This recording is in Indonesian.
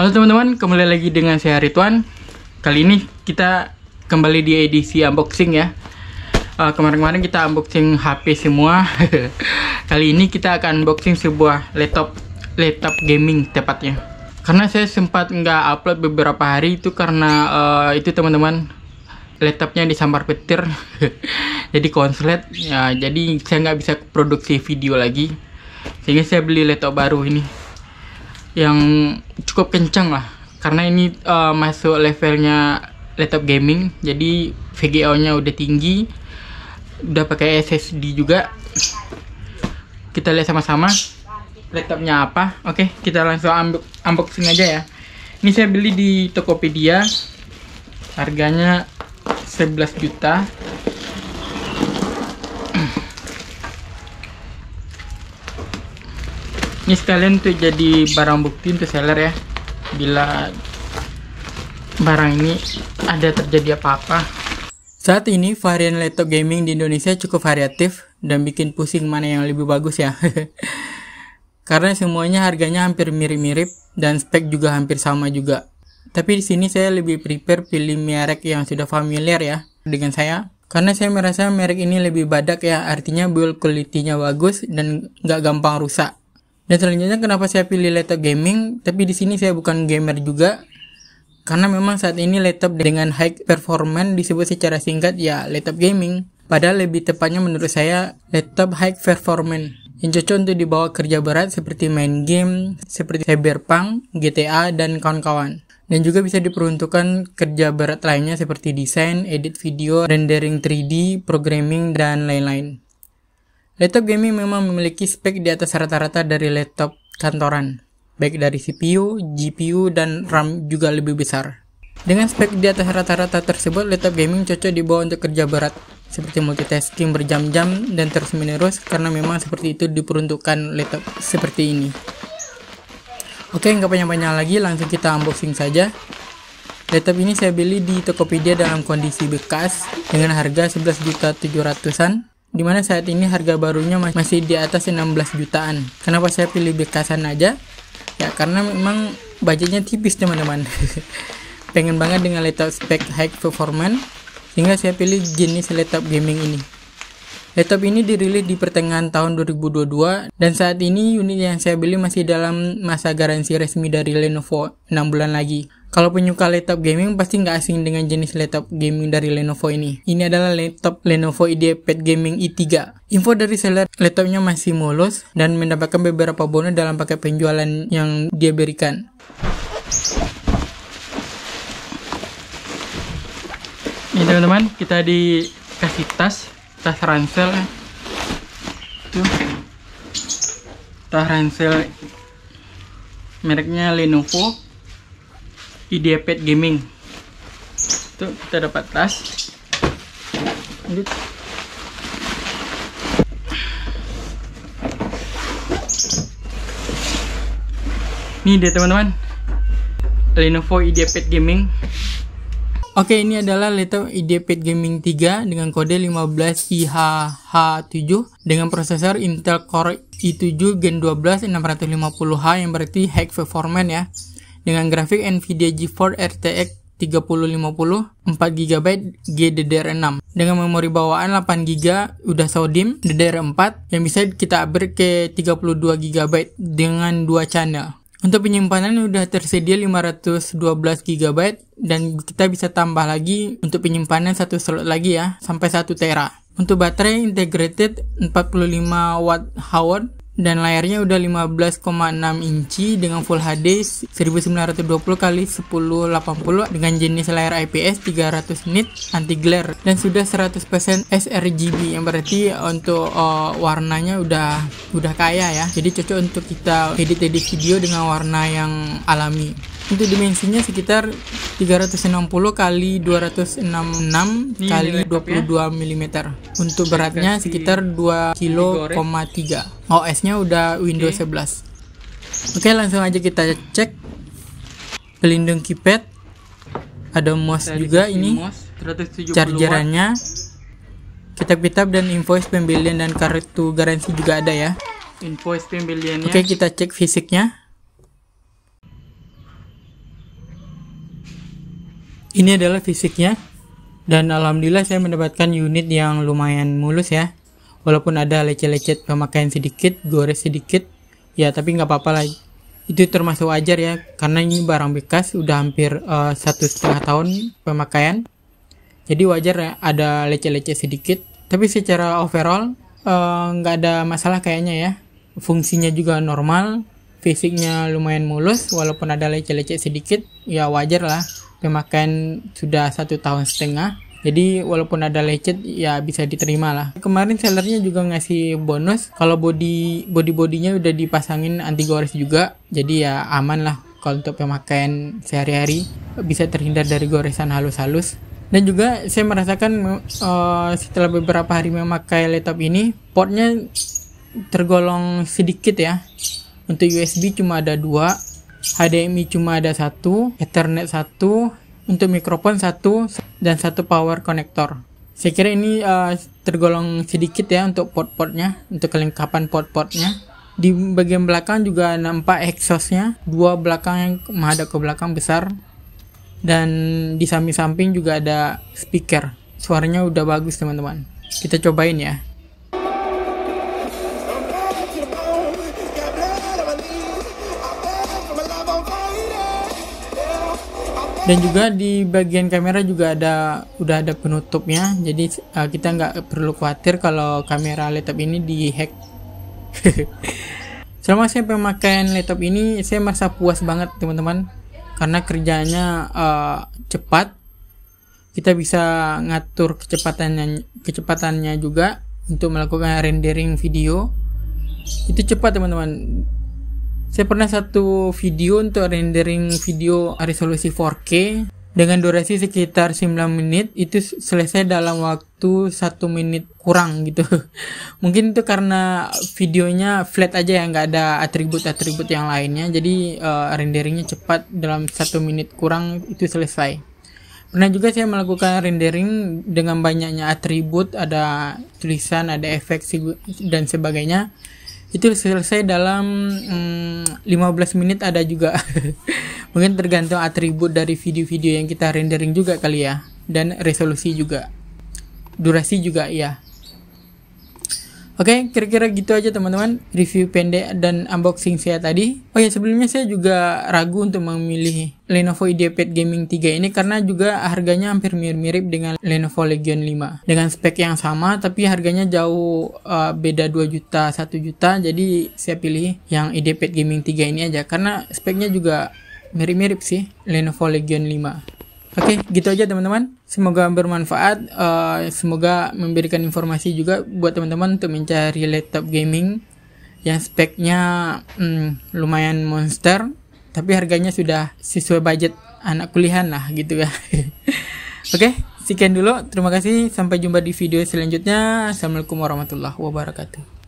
Halo teman-teman, kembali lagi dengan saya Ridwan. Kali ini kita kembali di edisi unboxing ya. Eh, kemarin-kemarin uh, kita unboxing HP semua. Kali ini kita akan unboxing sebuah laptop laptop gaming tepatnya. Karena saya sempat nggak upload beberapa hari itu karena uh, itu teman-teman laptopnya disambar petir. jadi konslet ya jadi saya nggak bisa produksi video lagi. Sehingga saya beli laptop baru ini yang cukup kencang lah karena ini uh, masuk levelnya laptop gaming jadi VGA nya udah tinggi udah pakai SSD juga kita lihat sama-sama laptopnya apa oke okay, kita langsung unboxing aja ya ini saya beli di Tokopedia harganya 11 juta ini sekalian tuh jadi barang bukti untuk seller ya bila barang ini ada terjadi apa-apa saat ini varian laptop gaming di Indonesia cukup variatif dan bikin pusing mana yang lebih bagus ya karena semuanya harganya hampir mirip-mirip dan spek juga hampir sama juga tapi di sini saya lebih prepare pilih merek yang sudah familiar ya dengan saya karena saya merasa merek ini lebih badak ya artinya build quality-nya bagus dan nggak gampang rusak dan selanjutnya kenapa saya pilih laptop gaming, tapi di sini saya bukan gamer juga. Karena memang saat ini laptop dengan high performance disebut secara singkat ya laptop gaming. Padahal lebih tepatnya menurut saya laptop high performance yang cocok untuk dibawa kerja berat seperti main game, seperti Cyberpunk, GTA, dan kawan-kawan. Dan juga bisa diperuntukkan kerja berat lainnya seperti desain, edit video, rendering 3D, programming, dan lain-lain. Laptop gaming memang memiliki spek di atas rata-rata dari laptop kantoran, baik dari CPU, GPU, dan RAM juga lebih besar. Dengan spek di atas rata-rata tersebut, laptop gaming cocok dibawa untuk kerja berat, seperti multitasking berjam-jam dan terus-menerus karena memang seperti itu diperuntukkan laptop seperti ini. Oke, nggak panjang-panjang lagi, langsung kita unboxing saja. Laptop ini saya beli di Tokopedia dalam kondisi bekas dengan harga 11.700-an di mana saat ini harga barunya masih di atas 16 jutaan. Kenapa saya pilih bekasan aja? Ya karena memang budgetnya tipis teman-teman. Pengen banget dengan laptop spek high performance, sehingga saya pilih jenis laptop gaming ini. Laptop ini dirilis di pertengahan tahun 2022 dan saat ini unit yang saya beli masih dalam masa garansi resmi dari Lenovo 6 bulan lagi. Kalau penyuka laptop gaming pasti nggak asing dengan jenis laptop gaming dari Lenovo ini. Ini adalah laptop Lenovo IdeaPad Gaming i3. Info dari seller laptopnya masih mulus dan mendapatkan beberapa bonus dalam paket penjualan yang dia berikan. Ini teman-teman, kita dikasih tas, tas ransel. Tuh. Tas ransel mereknya Lenovo IDPad Gaming itu kita dapat tas lanjut Ini dia teman-teman Lenovo IDPad Gaming Oke ini adalah laptop IDPad Gaming 3 dengan kode 15IHH7 dengan prosesor Intel Core i7 Gen 12 650H yang berarti high performance ya dengan grafik NVIDIA GeForce RTX 3050 4GB GDDR6 dengan memori bawaan 8GB udah sodim DDR4 yang bisa kita upgrade ke 32GB dengan dua channel untuk penyimpanan udah tersedia 512GB dan kita bisa tambah lagi untuk penyimpanan satu slot lagi ya sampai 1 tera. Untuk baterai integrated 45 watt hour dan layarnya udah 15,6 inci dengan Full HD 1920 x 1080 dengan jenis layar IPS 300 nit anti glare dan sudah 100% sRGB yang berarti untuk uh, warnanya udah udah kaya ya. Jadi cocok untuk kita edit-edit video dengan warna yang alami. Untuk dimensinya sekitar 360 kali 266 Ini kali 22 ya? mm. Untuk beratnya sekitar 2 kilo, OS-nya udah Windows okay. 11. Oke, langsung aja kita cek pelindung keypad. Ada Dari juga ini. Chargerannya kitab-kitab dan invoice pembelian dan kartu garansi juga ada ya. Invoice pembeliannya. Oke, kita cek fisiknya. Ini adalah fisiknya. Dan alhamdulillah saya mendapatkan unit yang lumayan mulus ya. Walaupun ada lecet-lecet pemakaian sedikit, gores sedikit. Ya tapi nggak apa-apa lah. Itu termasuk wajar ya. Karena ini barang bekas udah hampir eh, satu setengah tahun pemakaian. Jadi wajar ya ada lecet-lecet sedikit. Tapi secara overall eh, nggak uh, ada masalah kayaknya ya. Fungsinya juga normal. Fisiknya lumayan mulus walaupun ada lecet-lecet sedikit. Ya wajar lah pemakaian sudah satu tahun setengah jadi walaupun ada lecet ya bisa diterima lah. Kemarin sellernya juga ngasih bonus kalau body body bodinya udah dipasangin anti gores juga. Jadi ya aman lah kalau untuk pemakaian sehari-hari bisa terhindar dari goresan halus-halus. Dan juga saya merasakan uh, setelah beberapa hari memakai laptop ini portnya tergolong sedikit ya. Untuk USB cuma ada dua HDMI cuma ada satu, Ethernet satu, untuk mikrofon satu dan satu power connector. Saya kira ini uh, tergolong sedikit ya untuk port-portnya, untuk kelengkapan port-portnya. Di bagian belakang juga nampak exhaustnya, dua belakang yang menghadap ke belakang besar, dan di samping-samping juga ada speaker. Suaranya udah bagus teman-teman. Kita cobain ya. dan juga di bagian kamera juga ada udah ada penutupnya jadi uh, kita nggak perlu khawatir kalau kamera laptop ini dihack. selama saya pemakaian laptop ini saya merasa puas banget teman-teman karena kerjanya uh, cepat kita bisa ngatur kecepatannya kecepatannya juga untuk melakukan rendering video itu cepat teman-teman saya pernah satu video untuk rendering video resolusi 4K dengan durasi sekitar 9 menit itu selesai dalam waktu 1 menit kurang gitu. Mungkin itu karena videonya flat aja ya nggak ada atribut-atribut yang lainnya jadi uh, renderingnya cepat dalam 1 menit kurang itu selesai. Pernah juga saya melakukan rendering dengan banyaknya atribut, ada tulisan, ada efek dan sebagainya itu selesai dalam hmm, 15 menit ada juga mungkin tergantung atribut dari video-video yang kita rendering juga kali ya dan resolusi juga durasi juga ya Oke, okay, kira-kira gitu aja teman-teman review pendek dan unboxing saya tadi. Oh ya sebelumnya saya juga ragu untuk memilih Lenovo IdeaPad Gaming 3 ini karena juga harganya hampir mirip-mirip dengan Lenovo Legion 5 dengan spek yang sama tapi harganya jauh uh, beda 2 juta 1 juta jadi saya pilih yang IdeaPad Gaming 3 ini aja karena speknya juga mirip-mirip sih Lenovo Legion 5. Oke, okay, gitu aja teman-teman. Semoga bermanfaat. Uh, semoga memberikan informasi juga buat teman-teman untuk mencari laptop gaming yang speknya hmm, lumayan monster, tapi harganya sudah sesuai budget anak kuliah lah gitu ya. Oke, okay, sekian dulu. Terima kasih. Sampai jumpa di video selanjutnya. Assalamualaikum warahmatullahi wabarakatuh.